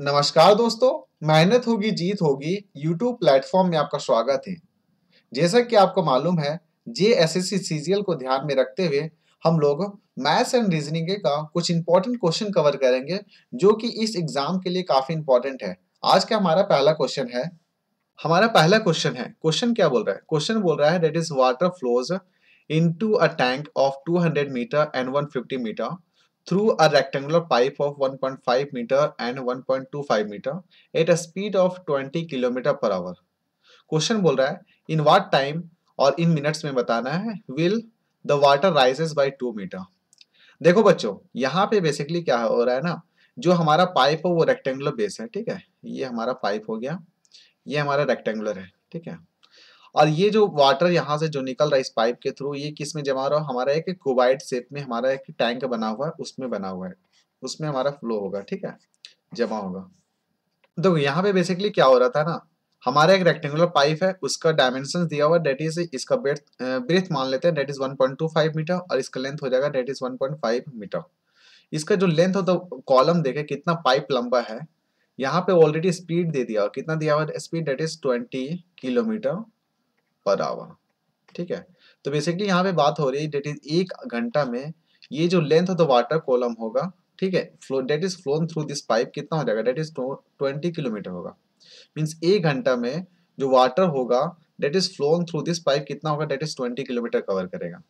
नमस्कार दोस्तों मेहनत होगी जीत होगी YouTube प्लेटफॉर्म में आपका स्वागत है जैसा कि आपको मालूम है जे एस एस सी सी को ध्यान में रखते हुए हम लोग मैथ्स एंड रीजनिंग का कुछ इंपॉर्टेंट क्वेश्चन कवर करेंगे जो कि इस एग्जाम के लिए काफी इंपॉर्टेंट है आज का हमारा पहला क्वेश्चन है हमारा पहला क्वेश्चन है क्वेश्चन क्या बोल रहा है क्वेश्चन बोल रहा है that is water flows in a tank of two metre and one metre through a rectangular pipe of 1.5 meter and 1.25 meter at a speed of 20 km per hour. Question बोल रहा है इन वाट टाइम और इन minutes में बताना है will the water rises by two metre देखो बच्चों यहाँ पे बेसिकली क्या हो रहा है ना जो हमारा पाइप है वो रेक्टेंगुलर बेस है ठीक है ये हमारा पाइप हो गया ये हमारा रेक्टेंगुलर है ठीक है और ये जो वाटर यहाँ से जो निकल रहा है इस पाइप के थ्रू ये किस में जमा रहा है हमारा एक कुबाइट शेप में हमारा एक टैंक बना हुआ है उसमें बना हुआ है उसमें हमारा फ्लो होगा ठीक है जमा होगा देखो यहाँ पे बेसिकली क्या हो रहा था ना हमारा एक रेक्टेंगुलर पाइप है उसका डायमेंशन दिया हुआ डेट इज इसका ब्रेथ ब्रेथ मान लेते हैं डेट इज वन मीटर और इसका लेंथ हो जाएगा डेट इज वन मीटर इसका जो लेंथ होता है कॉलम देखे कितना पाइप लंबा है यहाँ पे ऑलरेडी स्पीड दे दिया कितना दिया हुआ speed that is twenty kilometre per hour ठीक है तो बेसिकली यहाँ पे बात हो रही है डेट इज एक घंटा में ये जो length of the water column होगा ठीक है flow that is flown through this pipe कितना हो जाएगा डेट इज ट्वेंटी किलोमीटर होगा मीन्स एक घंटा में जो वाटर होगा that is flown through this pipe कितना होगा that is twenty kilometre cover करेगा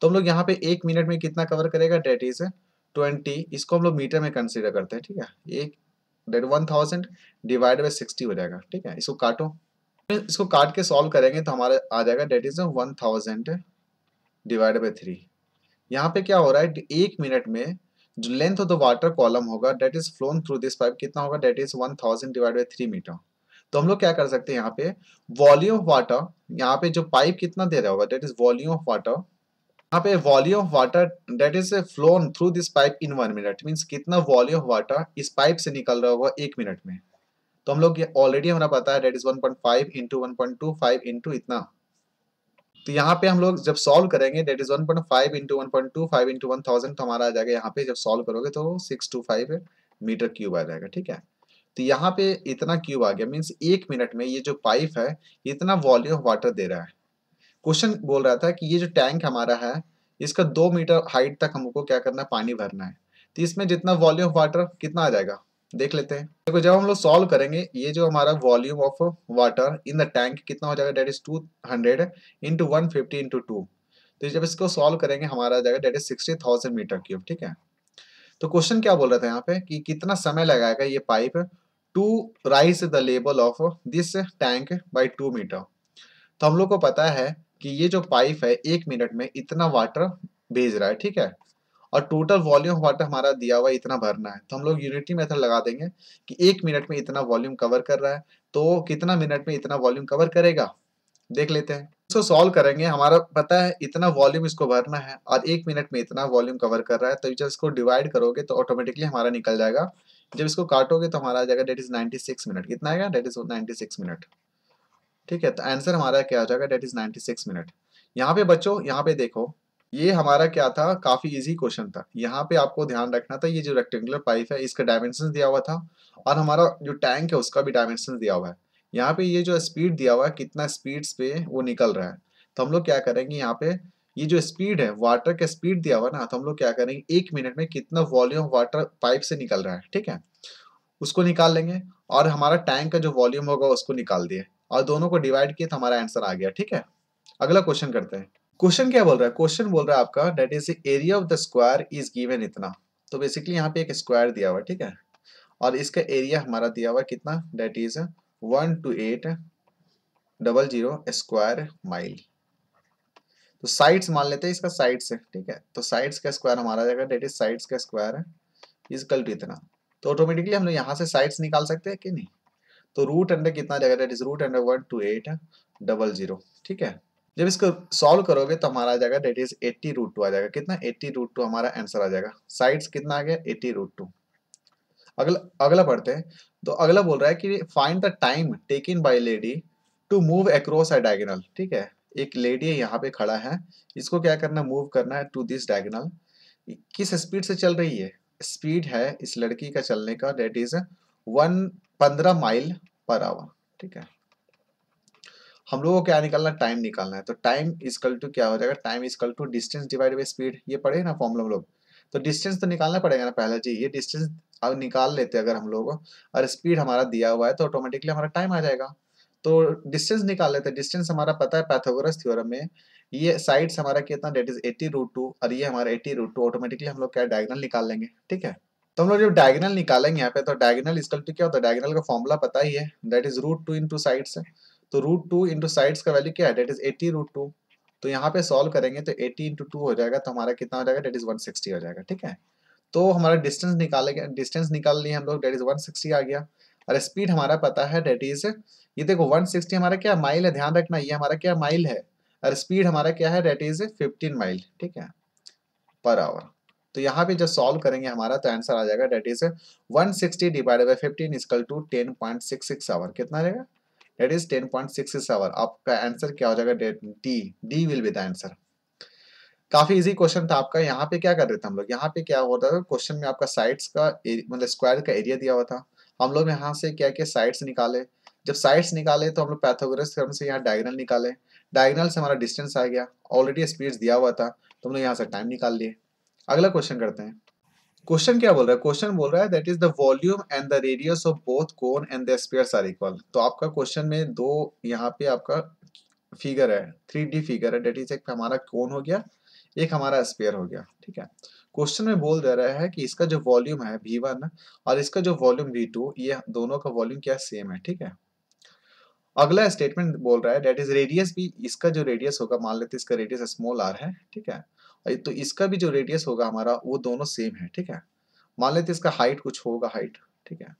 तो हम लोग यहाँ पे एक मिनट में कितना कवर करेगा डेट इज ट्वेंटी इसको हम लोग मीटर में कंसिडर करते हैं ठीक है एक that one thousand divide by sixty हो जाएगा ठीक है इसको काटो इसको काट के सॉल्व करेंगे तो हमारे आ जाएगा that is one thousand divide by three यहाँ पे क्या हो रहा है एक मिनट में जो length of the water column होगा that is flown through this pipe कितना होगा that is one thousand divide by three metre तो हम लोग क्या कर सकते हैं यहाँ पे वॉल्यूम ऑफ वाटर यहाँ पे जो पाइप कितना दे रहा होगा that is volume of water यहाँ पे volume of water that is flown through this pipe in one minute means कितना वॉल्यूम ऑफ वाटर इस पाइप से निकल रहा होगा एक मिनट में तो हम लोग ऑलरेडी हमारा पता है that is 1.5 point five into one point इतना तो यहाँ पे हम लोग जब सॉल्व करेंगे that is 1.5 point five into one point तो हमारा आ जाएगा यहाँ पे जब सॉल्व करोगे तो six two five metre cube आ जाएगा ठीक है तो यहाँ पे इतना क्यूब आ गया मीन्स एक मिनट में ये जो पाइप है इतना वॉल्यूम वाटर दे रहा है क्वेश्चन बोल रहा था कि ये जो टैंक हमारा है इसका दो मीटर हाइट तक हमको क्या करना है पानी भरना है तो इसमें जितना वॉल्यूम ऑफ वाटर कितना आ जाएगा देख लेते हैं देखो जब हम लोग सॉल्व करेंगे ये जो हमारा volume of water in the tank कितना हो जाएगा that is two hundred into one fifty into two तो जब इसको सॉल्व करेंगे हमारा जाएगा that is sixty thousand metre cube ठीक है तो क्वेश्चन क्या बोल रहा था यहाँ पे कि कितना समय लगाएगा ये pipe to rise the level of this tank by two metre तो हम लोग को पता है कि ये जो पाइप है एक मिनट में इतना वाटर भेज रहा है ठीक है और टोटल वॉल्यूम पे हमारा दिया हुआ इतना भरना है तो हम लोग यूनिटी मेथड लगा देंगे कि एक मिनट में इतना वॉल्यूम कवर कर रहा है तो कितना मिनट में इतना वॉल्यूम कवर करेगा देख लेते हैं इसको सॉल्व करेंगे हमारा पता है इतना वॉल्यूम इसको भरना है और एक मिनट में इतना वॉल्यूम कवर कर रहा है तो जब इसको डिवाइड करोगे तो ऑटोमेटिकली हमारा निकल जाएगा जब इसको काटोगे तो हमारा आ जाएगा that is ninety six minute कितना आएगा that is ninety six minute ठीक है तो आंसर हमारा क्या हो जाएगा that is ninety six minute यहाँ पे बच्चों यहाँ पे देखो ये हमारा क्या था काफी इजी क्वेश्चन था यहाँ पे आपको ध्यान रखना था ये जो रेक्टेंगुलर पाइप है इसका डायमेंशन दिया हुआ था और हमारा जो टैंक है उसका भी डायमेंशन दिया हुआ है यहाँ पे ये जो स्पीड दिया हुआ है कितना स्पीड पे वो निकल रहा है तो हम लोग क्या करेंगे यहाँ पे ये जो स्पीड है वाटर का स्पीड दिया हुआ ना तो हम लोग क्या करेंगे एक मिनट में कितना वॉल्यूम वाटर पाइप से निकल रहा है ठीक है उसको निकाल लेंगे और हमारा टैंक का जो वॉल्यूम होगा उसको निकाल दिए और दोनों को डिवाइड किए तो हमारा आंसर आ गया ठीक है अगला क्वेश्चन करते हैं क्वेश्चन क्या बोल रहा है क्वेश्चन बोल रहा है आपका that is area of the square is given इतना तो बेसिकली यहाँ पे एक स्क्वायर दिया हुआ ठीक है और इसका एरिया हमारा दिया हुआ कितना that is one two eight double zero square mile तो साइड्स मान लेते हैं इसका साइड्स है ठीक है तो साइड्स का स्क्वायर हमारा जाएगा डेट इज साइड्स का स्क्वायर है इजकल टू इतना तो ऑटोमेटिकली हम लोग यहाँ से साइड्स निकाल सकते हैं कि नहीं तो रूट अंडर कितना जाएगा that is root under one two eight double zero ठीक है जब इसको सॉल्व करोगे तो हमारा आ जाएगा that is eighty root two आ जाएगा कितना एट्टी रूट टू हमारा आंसर आ जाएगा साइड्स कितना आ गया एट्टी रूट टू अगला अगला पढ़ते हैं तो अगला बोल रहा है कि find the time taken by lady to move across a diagonal ठीक है एक लेडी है यहाँ पे खड़ा है इसको क्या करना मूव करना है टू दिस डायगोनल किस स्पीड से चल रही है स्पीड है इस लड़की का चलने का डेट इज वन पंद्रह माइल पर आवर ठीक है हम लोगों को क्या निकालना है टाइम निकालना है तो टाइम इजकल टू क्या हो जाएगा time is equal to distance divide by speed ये पड़े ना फॉर्मूला हम लोग तो डिस्टेंस तो निकालना पड़ेगा ना पहले चीज ये डिस्टेंस अब निकाल लेते अगर हम लोगों और स्पीड हमारा दिया हुआ है तो ऑटोमेटिकली हमारा टाइम आ जाएगा तो डिस्टेंस निकाल लेते हैं डिस्टेंस हमारा पता है पैथोग्रस थ्योरम में ये साइड्स हमारा कितना that is eighty root two और ये हमारा एटी रूट टू ऑटोमेटिकली हम लोग क्या डायगनल निकाल लेंगे ठीक है तो हम लोग जब डायगनल निकालेंगे यहाँ पे तो डायगनल इसकल टू क्या होता है डायगनल का फॉर्मूला पता ही है that is root two into sides तो रूट टू इंटू साइड्स का वैल्यू क्या है that is eighty root two तो यहाँ पे सॉल्व करेंगे तो एटी इंटू टू हो जाएगा तो हमारा कितना हो जाएगा डेट इज वन सिक्सटी हो जाएगा ठीक है तो हमारा डिस्टेंस निकालेंगे डिस्टेंस निकाल लिए हम लोग डेट इज वन सिक्सटी आ गया और स्पीड हमारा पता है डेट इज ये देखो वन सिक्सटी हमारा क्या माइल है ध्यान रखना ये हमारा क्या माइल है और स्पीड हमारा क्या है डेट इज फिफ्टीन माइल ठीक है पर आवर तो यहाँ पे जब सॉल्व करेंगे हमारा तो आंसर आ जाएगा that is one sixty divided by 15 is equal to ten point six six hour कितना रहेगा that is ten point six hour आपका आंसर क्या हो जाएगा D D will be the answer काफी इजी क्वेश्चन था आपका यहाँ पे क्या कर रहे थे हम लोग यहाँ पे क्या होता था क्वेश्चन में आपका साइड्स का मतलब स्क्वायर का एरिया दिया हुआ था हम लोग यहाँ से क्या क्या साइड्स निकाले जब साइड्स निकाले तो हम लोग पैथोग्रस क्रम से यहाँ डायगनल निकाले डायगनल से हमारा डिस्टेंस आ गया ऑलरेडी स्पीड दिया हुआ था तो हम लोग यहाँ से टाइम निकाल लिए अगला क्वेश्चन करते हैं क्वेश्चन क्या बोल रहा है क्वेश्चन बोल रहा है that is the volume and the radius of both cone and the spheres are equal तो आपका क्वेश्चन में दो यहाँ पे आपका फिगर है थ्री डी फिगर है डेट इज एक हमारा कोन हो गया एक हमारा स्पेयर हो गया ठीक है क्वेश्चन में बोल दे रहा है कि इसका जो वॉल्यूम है वी वन और इसका जो वॉल्यूम वी टू ये दोनों का वॉल्यूम क्या सेम है ठीक है अगला स्टेटमेंट बोल रहा है डेट इज रेडियस भी इसका जो रेडियस होगा मान लेते इसका रेडियस स्मॉल आर है ठीक है तो इसका भी जो रेडियस होगा हमारा वो दोनों सेम है ठीक है मान लेते इसका हाइट कुछ होगा हाइट ठीक है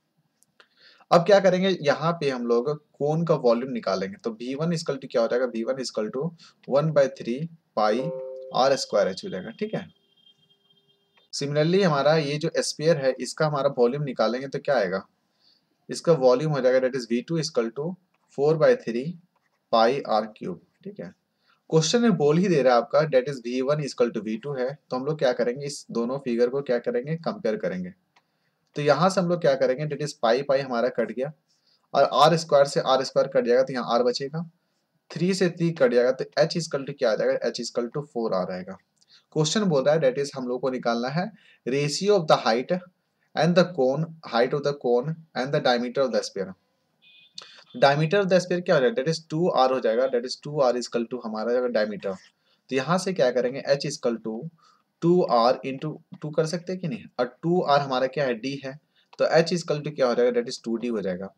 अब क्या करेंगे यहाँ पे हम लोग कोन का वॉल्यूम निकालेंगे तो बी वन स्कल टू क्या हो जाएगा V one is equal to one by three pi R square H हो जाएगा ठीक है सिमिलरली हमारा ये जो स्पेयर है इसका हमारा वॉल्यूम निकालेंगे तो क्या आएगा इसका वॉल्यूम हो जाएगा that is V two is equal to four by three pi R cube ठीक है क्वेश्चन में बोल ही दे रहा है आपका that is V one is equal to V two है तो हम लोग क्या करेंगे इस दोनों फिगर को क्या करेंगे कंपेयर करेंगे तो यहाँ से हम लोग क्या करेंगे डेट इज पाई पाई हमारा कट गया और आर स्क्वायर से आर स्क्वायर कट जाएगा तो यहाँ आर बचेगा थ्री से थ्री कट जाएगा तो एच इजकल टू क्या आ जाएगा एच इजकल टू फोर आ रहेगा क्वेश्चन बोल रहा है डेट इज हम लोग को निकालना है ratio of the height and the cone height of the cone and the diameter of the sphere diameter of the sphere क्या हो जाएगा डेट इज टू आर हो जाएगा that is two R is equal to हमारा जाएगा diameter तो यहाँ से क्या करेंगे H is equal to two R into two कर सकते हैं कि नहीं और टू आर हमारा क्या है डी है तो एच इजकल टू क्या हो जाएगा डेट इज टू डी हो जाएगा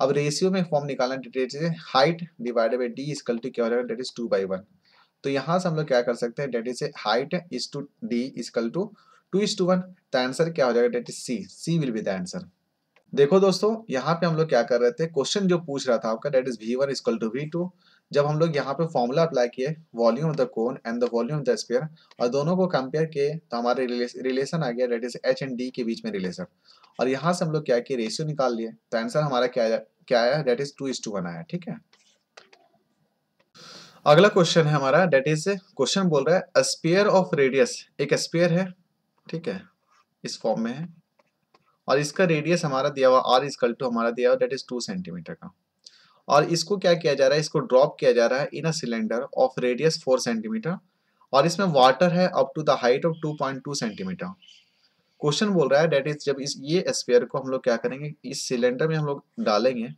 अब रेशियो में फॉर्म निकालना that is height divided by D is equal to क्या हो जाएगा that is two by one तो यहाँ से हम लोग क्या कर सकते हैं that is height is two D is equal to two is two one the answer क्या हो जाएगा that is C C will be the answer देखो दोस्तों यहाँ पे हम लोग क्या कर रहे थे क्वेश्चन जो पूछ रहा था आपका that is V one is equal to V two जब हम लोग यहाँ पे फॉर्मूला अप्लाई किए volume of the cone and the volume of the sphere और दोनों को कंपेयर किए तो हमारे रिलेशन आ गया that is H and D के बीच में रिलेशन और यहाँ से हम लोग क्या किए रेशियो निकाल लिए तो आंसर हमारा क्या आया क्या आया that is two is two one आया ठीक है अगला क्वेश्चन है हमारा डेट इज क्वेश्चन बोल रहा है स्पेयर ऑफ रेडियस एक स्पेयर है ठीक है इस फॉर्म में है और इसका रेडियस हमारा दिया हुआ आर इजकल टू हमारा दिया हुआ डेट इज टू सेंटीमीटर का और इसको क्या किया जा रहा है इसको ड्रॉप किया जा रहा है in a cylinder of radius four centimetre और इसमें वाटर है up to the height of two point two centimetre question बोल रहा है डेट इज जब इस ये स्पेयर को हम लोग क्या करेंगे इस सिलेंडर में हम लोग डालेंगे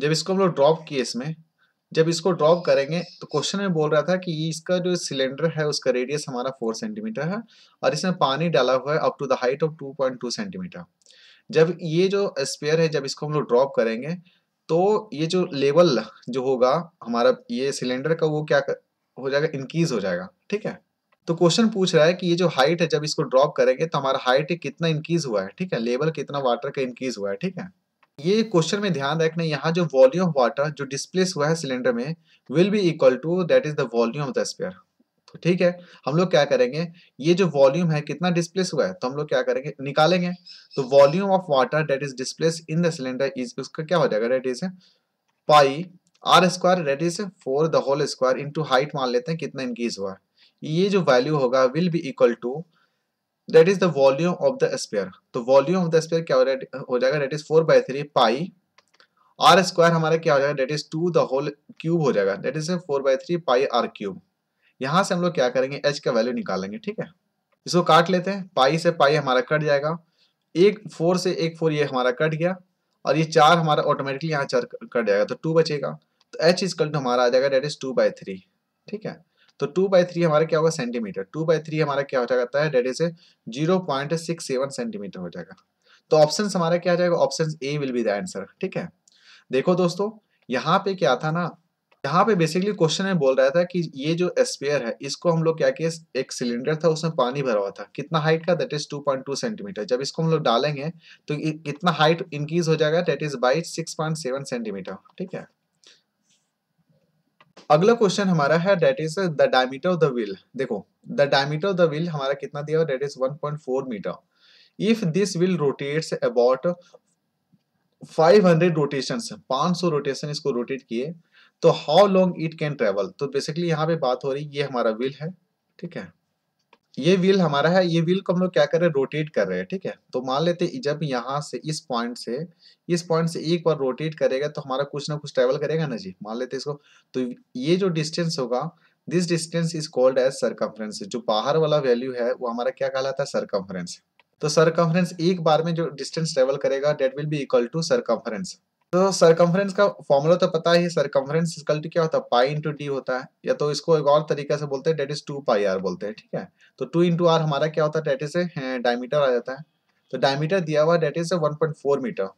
जब इसको हम लोग ड्रॉप किए इसमें जब इसको ड्रॉप करेंगे तो क्वेश्चन में बोल रहा था कि इसका जो सिलेंडर है उसका रेडियस हमारा फोर सेंटीमीटर है और इसमें पानी डाला हुआ है up to the height of two point two centimetre जब ये जो स्पेयर है जब इसको हम लोग ड्रॉप करेंगे तो ये जो लेवल जो होगा हमारा ये सिलेंडर का वो क्या कर, हो जाएगा इंक्रीज हो जाएगा ठीक है तो क्वेश्चन पूछ रहा है कि ये जो हाइट है जब इसको ड्रॉप करेंगे तो हमारा हाइट कितना इंक्रीज हुआ है ठीक है लेवल कितना वाटर का इंक्रीज हुआ है ठीक है ये क्वेश्चन में ध्यान रखना यहाँ जो वॉल्यूम ऑफ वाटर जो डिस्प्लेस हुआ है सिलेंडर में will be equal to that is the volume of the sphere तो ठीक है हम लोग क्या करेंगे ये जो वॉल्यूम है कितना डिस्प्लेस हुआ है तो हम लोग क्या करेंगे निकालेंगे तो volume of water that is displace in the cylinder is उसका क्या हो जाएगा that is pi R square that is four the whole square into height मान लेते हैं कितना इंक्रीज हुआ है ये जो वैल्यू होगा will be equal to that is the volume of the sphere तो वॉल्यूम ऑफ द स्पेयर क्या हो जाएगा that is four by three pi R square हमारा क्या हो जाएगा that is two the whole cube हो जाएगा that is four by three pi R cube यहाँ से हम लोग क्या करेंगे एच का वैल्यू निकालेंगे ठीक है इसको काट लेते हैं पाई से पाई हमारा कट जाएगा एक फोर से एक फोर ये हमारा कट गया और ये चार हमारा ऑटोमेटिकली यहाँ चार कट जाएगा तो टू बचेगा तो एच इज कल टू हमारा आ जाएगा that is two by three ठीक है तो टू बाई थ्री हमारा क्या होगा सेंटीमीटर टू बाई थ्री हमारा क्या हो जाता है that is zero point six seven centimetre हो जाएगा तो ऑप्शन हमारा क्या आ जाएगा option A will be the answer ठीक है देखो दोस्तों यहाँ पे क्या था ना यहाँ पे बेसिकली क्वेश्चन में बोल रहा था कि ये जो स्पेयर है इसको हम लोग क्या किए एक सिलेंडर था उसमें पानी भरा हुआ था कितना हाइट का दैट इज 2.2 सेंटीमीटर जब इसको हम लोग डालेंगे तो कितना हाइट इंक्रीज हो जाएगा दैट इज बाई 6.7 सेंटीमीटर ठीक है अगला क्वेश्चन हमारा है that is the diameter of the wheel देखो the diameter of the wheel हमारा कितना दिया हुआ that is 1.4 metre if this wheel rotates about 500 rotations 500 rotation इसको रोटेट किए तो how long it can travel तो बेसिकली यहाँ पे बात हो रही ये हमारा व्हील है ठीक है ये व्हील हमारा है ये व्हील को हम लोग क्या कर रहे हैं रोटेट कर रहे हैं ठीक है तो मान लेते जब यहाँ से इस पॉइंट से इस पॉइंट से एक बार रोटेट करेगा तो हमारा कुछ ना कुछ ट्रेवल करेगा ना जी मान लेते इसको तो ये जो डिस्टेंस होगा this distance is called as circumference जो बाहर वाला वैल्यू है वो हमारा क्या कहलाता है सरकमफ्रेंस तो सरकमफ्रेंस एक बार में जो डिस्टेंस ट्रेवल करेगा that will be equal to circumference तो सरकमफ्रेंस का फॉर्मूला तो पता ही सरकमफ्रेंस इक्वल टू क्या होता है पाई इंटू डी होता है या तो इसको एक और तरीके से बोलते हैं that is two pi R बोलते हैं ठीक है तो टू इंटू आर हमारा क्या होता है डेट इज डायमीटर आ जाता है तो डायमीटर दिया हुआ that is one point four metre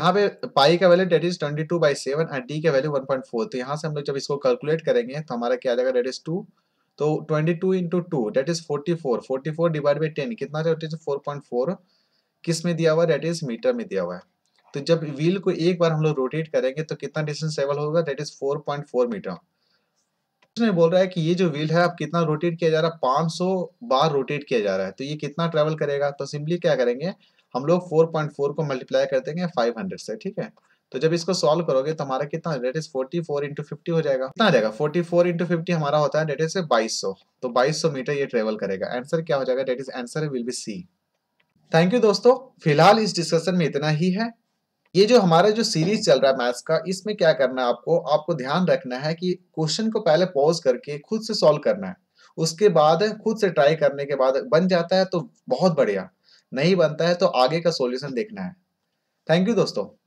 यहाँ पे पाई का value that is twenty two by seven and D का वैल्यू वन पॉइंट फोर तो यहाँ से हम लोग जब इसको कैलकुलेट करेंगे तो हमारा क्या आ जाएगा डेट इज टू तो twenty two into two that is forty four forty four divide by ten कितना फोर पॉइंट फोर किस में दिया हुआ डेट इज मीटर में दिया हुआ है तो जब व्हील को एक बार हम लोग रोटेट करेंगे तो कितना डिस्टेंस ट्रेवल होगा दैट इज 4.4 मीटर उसने बोल रहा है कि ये जो व्हील है अब कितना रोटेट किया जा रहा है 500 बार रोटेट किया जा रहा है तो ये कितना ट्रेवल करेगा तो सिंपली क्या करेंगे हम लोग 4.4 को मल्टीप्लाई कर देंगे 500 से ठीक है तो जब इसको सॉल्व करोगे तो हमारा कितना that is 44 four into fifty हो जाएगा कितना आ जाएगा 44 फोर इंटू फिफ्टी हमारा होता है डेट इज बाईस तो 2200 मीटर ये ट्रेवल करेगा आंसर क्या हो जाएगा that is answer will be C thank you दोस्तों फिलहाल इस डिस्कशन में इतना ही है ये जो हमारा जो सीरीज चल रहा है मैथ्स का इसमें क्या करना है आपको आपको ध्यान रखना है कि क्वेश्चन को पहले पॉज करके खुद से सॉल्व करना है उसके बाद खुद से ट्राई करने के बाद बन जाता है तो बहुत बढ़िया नहीं बनता है तो आगे का सॉल्यूशन देखना है थैंक यू दोस्तों